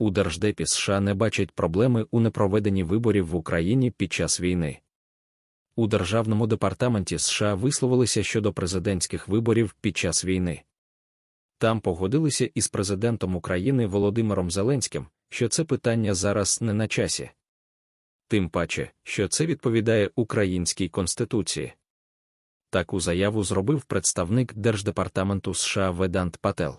у Держдепі США не бачать проблеми у непроведенні виборів в Україні під час війни. У Державному департаменті США висловилися щодо президентських виборів під час війни. Там погодилися із президентом України Володимиром Зеленським, що це питання зараз не на часі, тим паче, що це відповідає українській конституції. Таку заяву зробив представник Держдепартаменту США Ведант Пател.